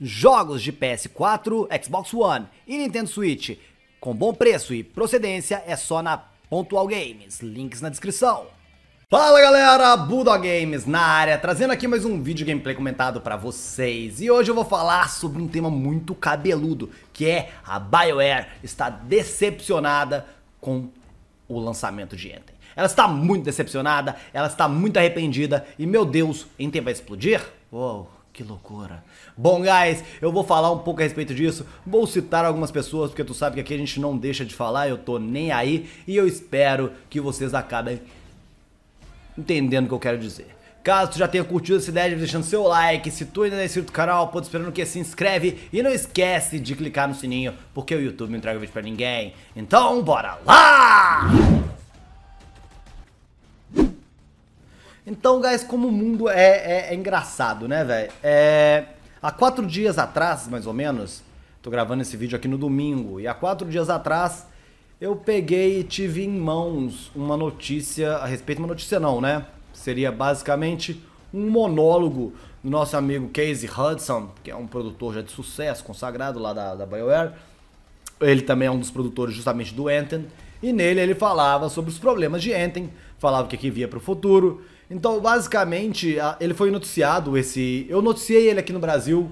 Jogos de PS4, Xbox One e Nintendo Switch com bom preço e procedência é só na Pontual Games, links na descrição. Fala galera, Buda Games na área, trazendo aqui mais um vídeo gameplay comentado para vocês. E hoje eu vou falar sobre um tema muito cabeludo, que é a BioWare está decepcionada com o lançamento de Anthem. Ela está muito decepcionada, ela está muito arrependida e meu Deus, Anthem vai explodir? Uou. Que loucura. Bom, guys, eu vou falar um pouco a respeito disso. Vou citar algumas pessoas, porque tu sabe que aqui a gente não deixa de falar, eu tô nem aí. E eu espero que vocês acabem entendendo o que eu quero dizer. Caso tu já tenha curtido essa ideia, deixando seu like. Se tu ainda não é inscrito no canal, pode esperando que se inscreve. E não esquece de clicar no sininho, porque o YouTube não entrega vídeo pra ninguém. Então, bora lá! Então, guys, como o mundo é, é, é engraçado, né, velho? É, há quatro dias atrás, mais ou menos, tô gravando esse vídeo aqui no domingo, e há quatro dias atrás eu peguei e tive em mãos uma notícia a respeito, uma notícia não, né? Seria basicamente um monólogo do nosso amigo Casey Hudson, que é um produtor já de sucesso, consagrado lá da, da BioWare. Ele também é um dos produtores justamente do Anthem, e nele ele falava sobre os problemas de Anthem, falava que aqui via para o futuro. Então, basicamente, ele foi noticiado esse. Eu noticiei ele aqui no Brasil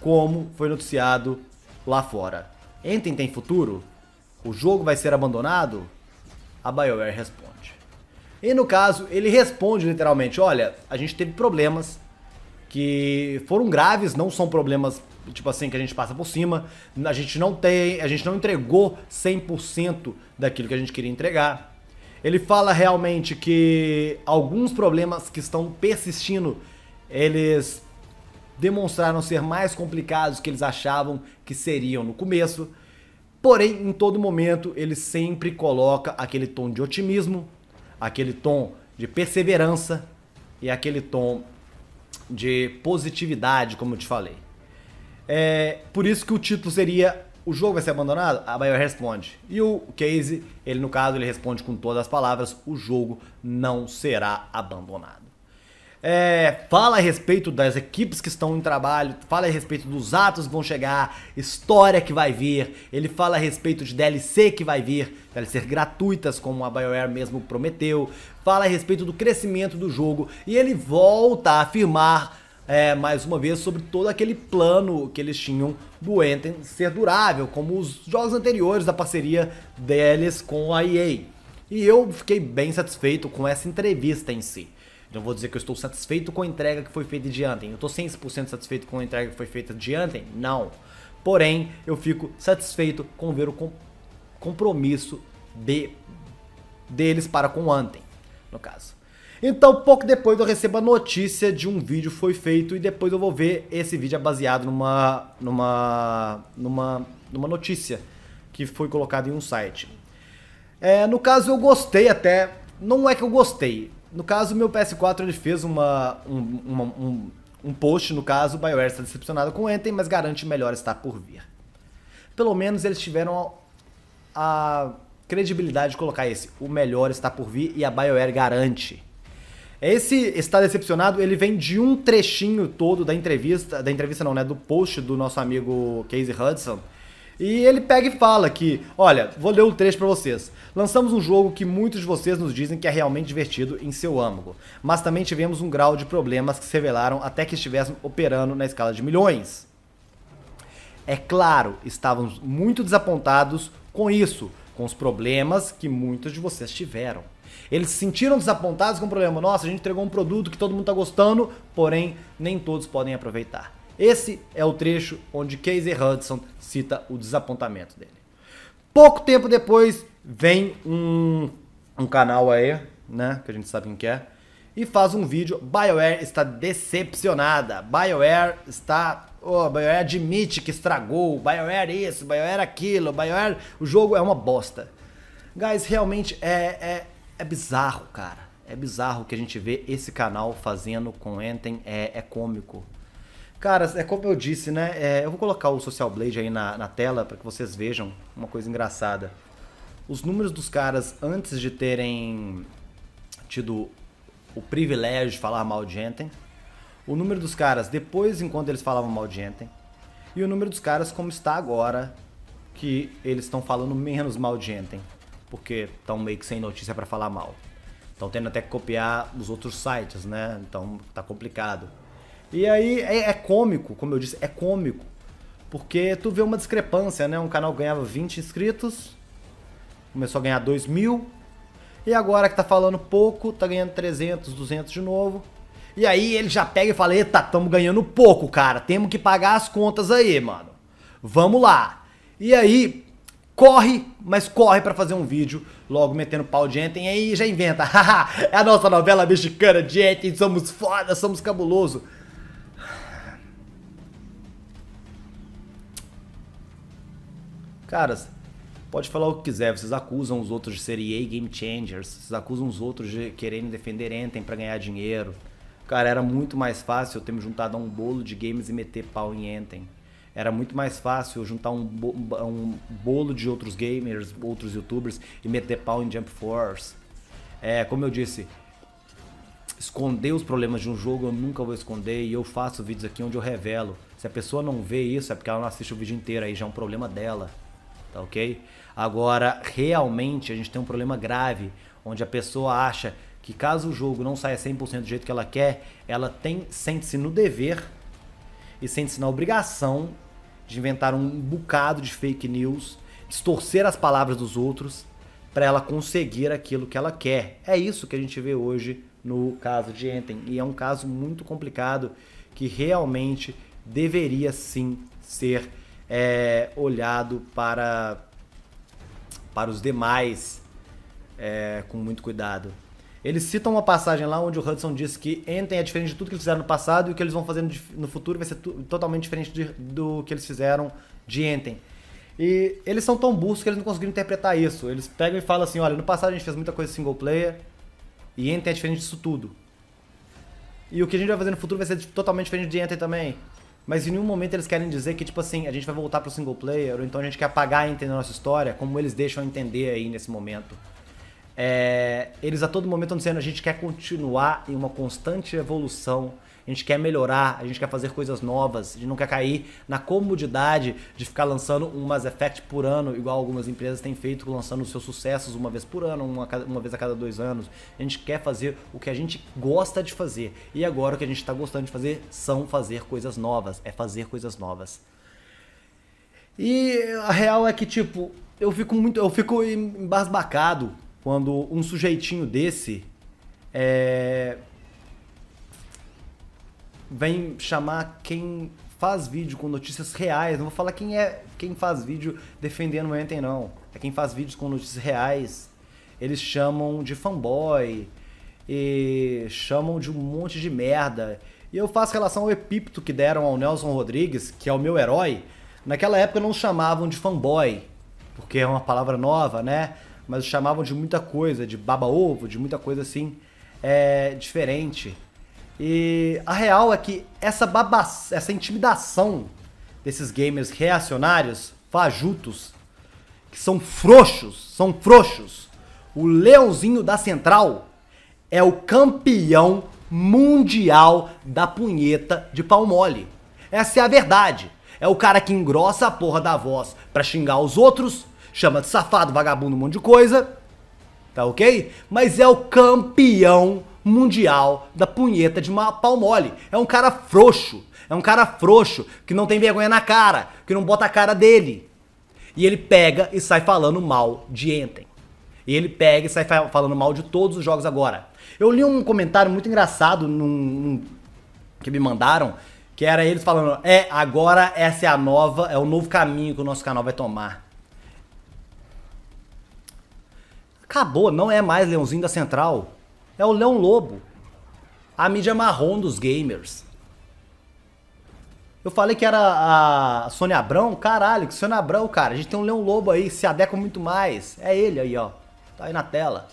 como foi noticiado lá fora. Enten tem futuro? O jogo vai ser abandonado? A BioWare responde. E no caso, ele responde literalmente: olha, a gente teve problemas que foram graves, não são problemas tipo assim que a gente passa por cima. A gente não tem, a gente não entregou 100% daquilo que a gente queria entregar. Ele fala realmente que alguns problemas que estão persistindo, eles demonstraram ser mais complicados que eles achavam que seriam no começo. Porém, em todo momento, ele sempre coloca aquele tom de otimismo, aquele tom de perseverança e aquele tom de positividade, como eu te falei. É por isso que o título seria o jogo vai ser abandonado? A Bioware responde. E o Casey, ele no caso, ele responde com todas as palavras, o jogo não será abandonado. É, fala a respeito das equipes que estão em trabalho, fala a respeito dos atos que vão chegar, história que vai vir, ele fala a respeito de DLC que vai vir, DLC gratuitas, como a BioWare mesmo prometeu, fala a respeito do crescimento do jogo e ele volta a afirmar é, mais uma vez sobre todo aquele plano que eles tinham do Anthem ser durável, como os jogos anteriores da parceria deles com a EA. E eu fiquei bem satisfeito com essa entrevista em si. Não vou dizer que eu estou satisfeito com a entrega que foi feita de Anthem. Eu estou 100% satisfeito com a entrega que foi feita de Anthem? Não. Porém, eu fico satisfeito com ver o com compromisso de deles para com o Anthem, no caso. Então, pouco depois eu recebo a notícia de um vídeo foi feito e depois eu vou ver esse vídeo é baseado numa numa numa numa notícia que foi colocada em um site. É, no caso eu gostei até, não é que eu gostei. No caso meu PS4 ele fez uma um, uma, um, um post no caso, o BioWare está decepcionado com o Anthem, mas garante melhor está por vir. Pelo menos eles tiveram a, a credibilidade de colocar esse, o melhor está por vir e a BioWare garante. Esse está decepcionado, ele vem de um trechinho todo da entrevista, da entrevista não, né, do post do nosso amigo Casey Hudson. E ele pega e fala que, olha, vou ler o trecho para vocês. Lançamos um jogo que muitos de vocês nos dizem que é realmente divertido em seu âmago, mas também tivemos um grau de problemas que se revelaram até que estivéssemos operando na escala de milhões. É claro, estávamos muito desapontados com isso, com os problemas que muitos de vocês tiveram. Eles se sentiram desapontados com o problema. Nossa, a gente entregou um produto que todo mundo está gostando, porém nem todos podem aproveitar. Esse é o trecho onde Casey Hudson cita o desapontamento dele. Pouco tempo depois, vem um, um canal aí, né, que a gente sabe quem que é, e faz um vídeo. BioWare está decepcionada. BioWare está. Oh, BioWare admite que estragou. BioWare isso, BioWare aquilo. BioWare. O jogo é uma bosta. Guys, realmente é, é, é bizarro, cara. É bizarro o que a gente vê esse canal fazendo com Enten, é, é cômico. Cara, é como eu disse, né? É, eu vou colocar o Social Blade aí na, na tela para que vocês vejam uma coisa engraçada. Os números dos caras antes de terem tido o privilégio de falar mal de Enten, o número dos caras depois enquanto eles falavam mal de Enten, e o número dos caras como está agora que eles estão falando menos mal de Enten porque estão meio que sem notícia para falar mal. Estão tendo até que copiar os outros sites, né? Então tá complicado. E aí é, é, cômico, como eu disse, é cômico. Porque tu vê uma discrepância, né? Um canal ganhava 20 inscritos, começou a ganhar 2 mil, e agora que tá falando pouco, tá ganhando 300, 200 de novo. E aí ele já pega e fala: Eita, tamo ganhando pouco, cara. Temos que pagar as contas aí, mano. Vamos lá. E aí, corre, mas corre para fazer um vídeo logo metendo pau de Enten e aí já inventa. é a nossa novela mexicana de Enten, somos foda, somos cabuloso. Caras, pode falar o que quiser, vocês acusam os outros de serem EA Game Changers, vocês acusam os outros de quererem defender Enten para ganhar dinheiro. Cara, era muito mais fácil eu ter me juntado a um bolo de games e meter pau em Enten era muito mais fácil juntar um, bo um bolo de outros gamers, outros youtubers e meter pau em Jump Force. É, como eu disse, esconder os problemas de um jogo eu nunca vou esconder e eu faço vídeos aqui onde eu revelo. Se a pessoa não vê isso é porque ela não assiste o vídeo inteiro, aí já é um problema dela, tá ok? Agora, realmente a gente tem um problema grave, onde a pessoa acha que caso o jogo não saia 100% do jeito que ela quer, ela tem sente-se no dever e sente-se na obrigação de inventar um bocado de fake news, distorcer as palavras dos outros para ela conseguir aquilo que ela quer. É isso que a gente vê hoje no caso de Enten e é um caso muito complicado que realmente deveria sim ser é, olhado para para os demais é, com muito cuidado. Eles citam uma passagem lá onde o Hudson diz que Enten é diferente de tudo que eles fizeram no passado e o que eles vão fazer no futuro vai ser totalmente diferente de, do que eles fizeram de Enten. E eles são tão burros que eles não conseguiram interpretar isso. Eles pegam e falam assim: olha, no passado a gente fez muita coisa single player e Enten é diferente disso tudo. E o que a gente vai fazer no futuro vai ser totalmente diferente de Enten também. Mas em nenhum momento eles querem dizer que, tipo assim, a gente vai voltar pro single player ou então a gente quer apagar a Enten da nossa história, como eles deixam entender aí nesse momento. É, eles a todo momento estão dizendo a gente quer continuar em uma constante evolução, a gente quer melhorar, a gente quer fazer coisas novas, a gente não quer cair na comodidade de ficar lançando um Mass Effect por ano, igual algumas empresas têm feito, lançando seus sucessos uma vez por ano, uma, uma vez a cada dois anos. A gente quer fazer o que a gente gosta de fazer. E agora o que a gente está gostando de fazer são fazer coisas novas, é fazer coisas novas. E a real é que, tipo, eu fico muito. Eu fico embasbacado quando um sujeitinho desse é, vem chamar quem faz vídeo com notícias reais. Não vou falar quem é quem faz vídeo defendendo o Anthem, não. É quem faz vídeos com notícias reais. Eles chamam de fanboy e chamam de um monte de merda. E eu faço relação ao epípeto que deram ao Nelson Rodrigues, que é o meu herói. Naquela época não chamavam de fanboy, porque é uma palavra nova, né? mas chamavam de muita coisa, de baba-ovo, de muita coisa assim é, diferente. E a real é que essa, baba, essa intimidação desses gamers reacionários, fajutos, que são frouxos, são frouxos. O Leãozinho da Central é o campeão mundial da punheta de pau mole. Essa é a verdade. É o cara que engrossa a porra da voz para xingar os outros, chama de safado, vagabundo, um monte de coisa, tá ok? Mas é o campeão mundial da punheta de uma pau mole. É um cara frouxo, é um cara frouxo, que não tem vergonha na cara, que não bota a cara dele. E ele pega e sai falando mal de Enten. E ele pega e sai falando mal de todos os jogos agora. Eu li um comentário muito engraçado num, num, que me mandaram, que era eles falando: é, agora essa é a nova, é o novo caminho que o nosso canal vai tomar. Acabou, não é mais Leãozinho da Central. É o Leão Lobo. A mídia marrom dos gamers. Eu falei que era a Sônia Abrão, caralho, que Sônia Abrão, cara. A gente tem um Leão Lobo aí, se adequa muito mais. É ele aí, ó. Tá aí na tela.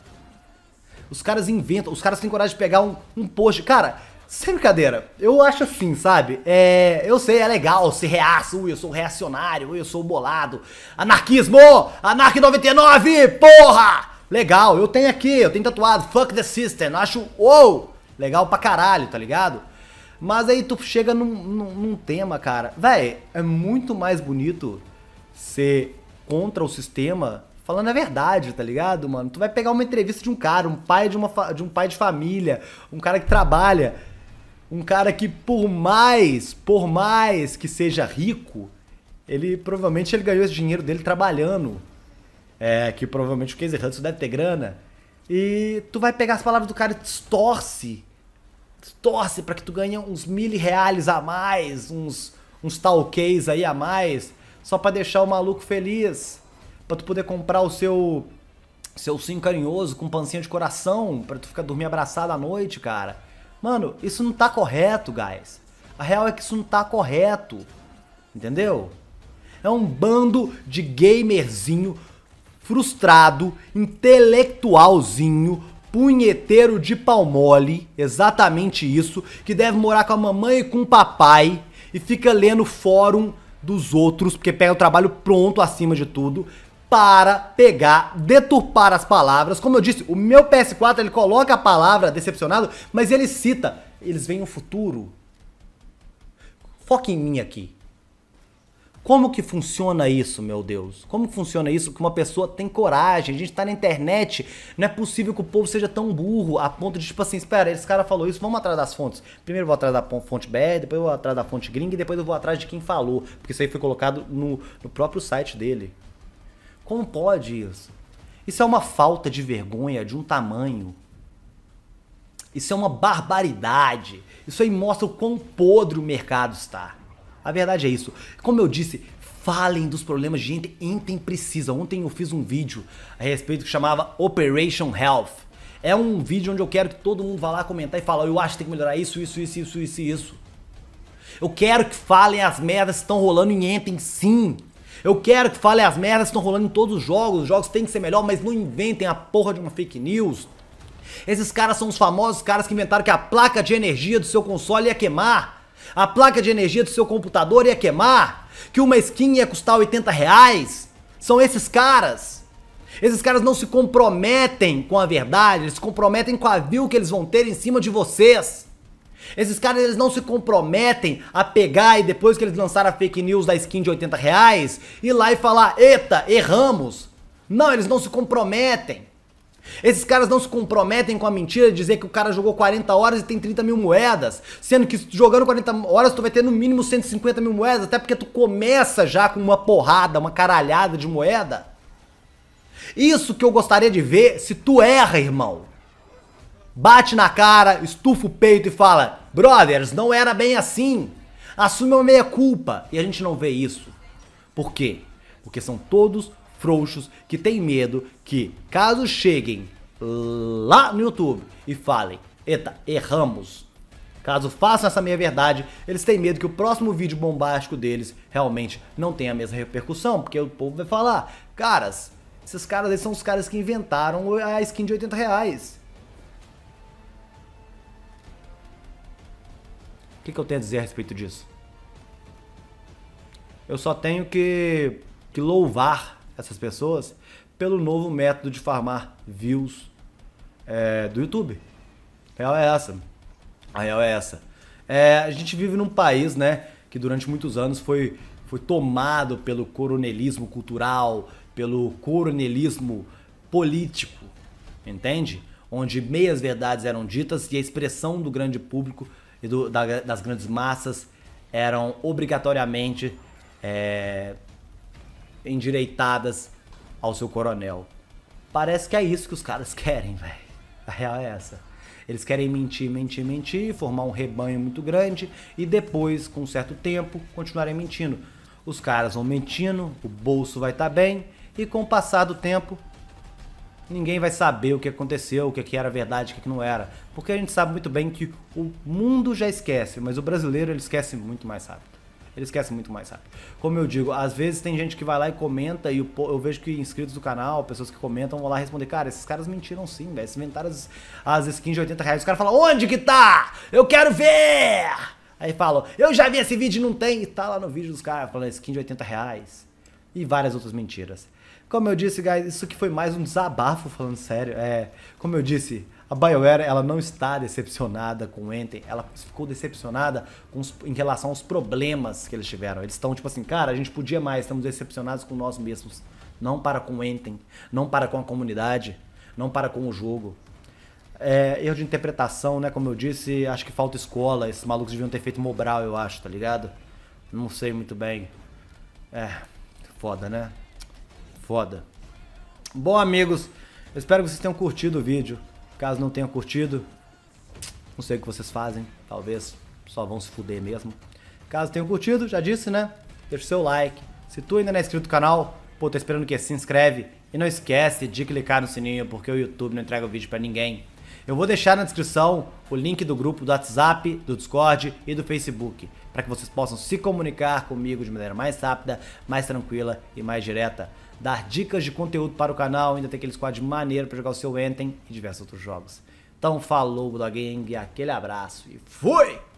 Os caras inventam, os caras têm coragem de pegar um, um post. Cara, sem brincadeira, eu acho assim, sabe? É, eu sei, é legal Se reaça. ui, eu sou reacionário, ui, eu sou bolado. Anarquismo! Anarque 99, porra! Legal, eu tenho aqui, eu tenho tatuado, fuck the system, acho, uou, legal pra caralho, tá ligado? Mas aí tu chega num, num, num tema, cara, véi, é muito mais bonito ser contra o sistema falando a verdade, tá ligado, mano? Tu vai pegar uma entrevista de um cara, um pai de, uma de um pai de família, um cara que trabalha, um cara que por mais, por mais que seja rico, ele provavelmente ele ganhou esse dinheiro dele trabalhando, é, que provavelmente o Casey Hudson deve ter grana. E tu vai pegar as palavras do cara e distorce. Distorce para que tu ganhe uns mil reais a mais, uns, uns talquês aí a mais, só para deixar o maluco feliz. para tu poder comprar o seu seu sim carinhoso com pancinha de coração para tu ficar dormir abraçado à noite, cara. Mano, isso não tá correto, guys. A real é que isso não tá correto. Entendeu? É um bando de gamerzinho frustrado, intelectualzinho, punheteiro de palmole, exatamente isso, que deve morar com a mamãe e com o papai e fica lendo fórum dos outros, porque pega o trabalho pronto acima de tudo, para pegar, deturpar as palavras. Como eu disse, o meu PS4 ele coloca a palavra decepcionado, mas ele cita, eles veem o futuro. Foca em mim aqui. Como que funciona isso, meu Deus? Como funciona isso que uma pessoa tem coragem? A gente tá na internet, não é possível que o povo seja tão burro a ponto de, tipo assim, espera, esse cara falou isso, vamos atrás das fontes. Primeiro eu vou atrás da fonte BR, depois eu vou atrás da fonte gringa e depois eu vou atrás de quem falou, porque isso aí foi colocado no, no próprio site dele. Como pode isso? Isso é uma falta de vergonha de um tamanho. Isso é uma barbaridade. Isso aí mostra o quão podre o mercado está. A verdade é isso. Como eu disse, falem dos problemas de item precisa. Ontem eu fiz um vídeo a respeito que chamava Operation Health. É um vídeo onde eu quero que todo mundo vá lá comentar e falar. eu acho que tem que melhorar isso, isso, isso, isso, isso, isso. Eu quero que falem as merdas que estão rolando em item sim. Eu quero que falem as merdas que estão rolando em todos os jogos. Os jogos têm que ser melhor, mas não inventem a porra de uma fake news. Esses caras são os famosos caras que inventaram que a placa de energia do seu console ia queimar. A placa de energia do seu computador ia queimar? Que uma skin ia custar 80 reais? São esses caras. Esses caras não se comprometem com a verdade, eles se comprometem com a view que eles vão ter em cima de vocês. Esses caras eles não se comprometem a pegar e depois que eles lançaram a fake news da skin de 80 reais, ir lá e falar, eita, erramos. Não, eles não se comprometem. Esses caras não se comprometem com a mentira de dizer que o cara jogou 40 horas e tem 30 mil moedas, sendo que jogando 40 horas tu vai ter no mínimo 150 mil moedas, até porque tu começa já com uma porrada, uma caralhada de moeda. Isso que eu gostaria de ver se tu erra, irmão. Bate na cara, estufa o peito e fala: Brothers, não era bem assim. Assume uma meia culpa. E a gente não vê isso. Por quê? Porque são todos frouxos, que tem medo que, caso cheguem lá no YouTube e falem, eita, erramos, Caso façam essa meia verdade, eles têm medo que o próximo vídeo bombástico deles realmente não tenha a mesma repercussão, porque o povo vai falar, caras, esses caras aí são os caras que inventaram a skin de 80 reais. O que, que eu tenho a dizer a respeito disso? Eu só tenho que, que louvar essas pessoas pelo novo método de farmar views é, do YouTube. A real é essa. A real é essa. É, a gente vive num país, né, que durante muitos anos foi, foi tomado pelo coronelismo cultural, pelo coronelismo político, entende? Onde meias verdades eram ditas e a expressão do grande público e do, da, das grandes massas eram obrigatoriamente é, endireitadas ao seu coronel. Parece que é isso que os caras querem, velho. A real é essa. Eles querem mentir, mentir, mentir, formar um rebanho muito grande e depois, com um certo tempo, continuarem mentindo. Os caras vão mentindo, o bolso vai estar tá bem e com o passar do tempo, ninguém vai saber o que aconteceu, o que é era verdade, o é que não era. Porque a gente sabe muito bem que o mundo já esquece, mas o brasileiro ele esquece muito mais rápido. Ele esquece muito mais rápido. Como eu digo, às vezes tem gente que vai lá e comenta, e eu vejo que inscritos do canal, pessoas que comentam, vão lá responder, cara, esses caras mentiram sim, velho. Eles inventaram as, as skins de 80 reais. Os caras falam, onde que tá? Eu quero ver! Aí falam, eu já vi esse vídeo não tem. E tá lá no vídeo dos caras falando é skin de 80 reais. E várias outras mentiras. Como eu disse, guys, isso aqui foi mais um desabafo, falando sério. É, como eu disse, a BioWare ela não está decepcionada com o Anthem, ela ficou decepcionada os, em relação aos problemas que eles tiveram. Eles estão tipo assim, cara, a gente podia mais, estamos decepcionados com nós mesmos. Não para com o Anthem, não para com a comunidade, não para com o jogo. É, erro de interpretação, né? Como eu disse, acho que falta escola. Esses malucos deviam ter feito Mobral, eu acho, tá ligado? Não sei muito bem. É, foda, né? Foda. Bom, amigos, espero que vocês tenham curtido o vídeo. Caso não tenha curtido, não sei o que vocês fazem, talvez só vão se fuder mesmo. Caso tenha curtido, já disse, né? Deixa o seu like. Se tu ainda não é inscrito no canal, pô, tô esperando que se inscreve. E não esquece de clicar no sininho, porque o YouTube não entrega o vídeo para ninguém. Eu vou deixar na descrição o link do grupo do WhatsApp, do Discord e do Facebook, para que vocês possam se comunicar comigo de maneira mais rápida, mais tranquila e mais direta dar dicas de conteúdo para o canal, ainda tem aquele squad maneiro para jogar o seu Anthem e diversos outros jogos. Então falou da Gang, aquele abraço e fui!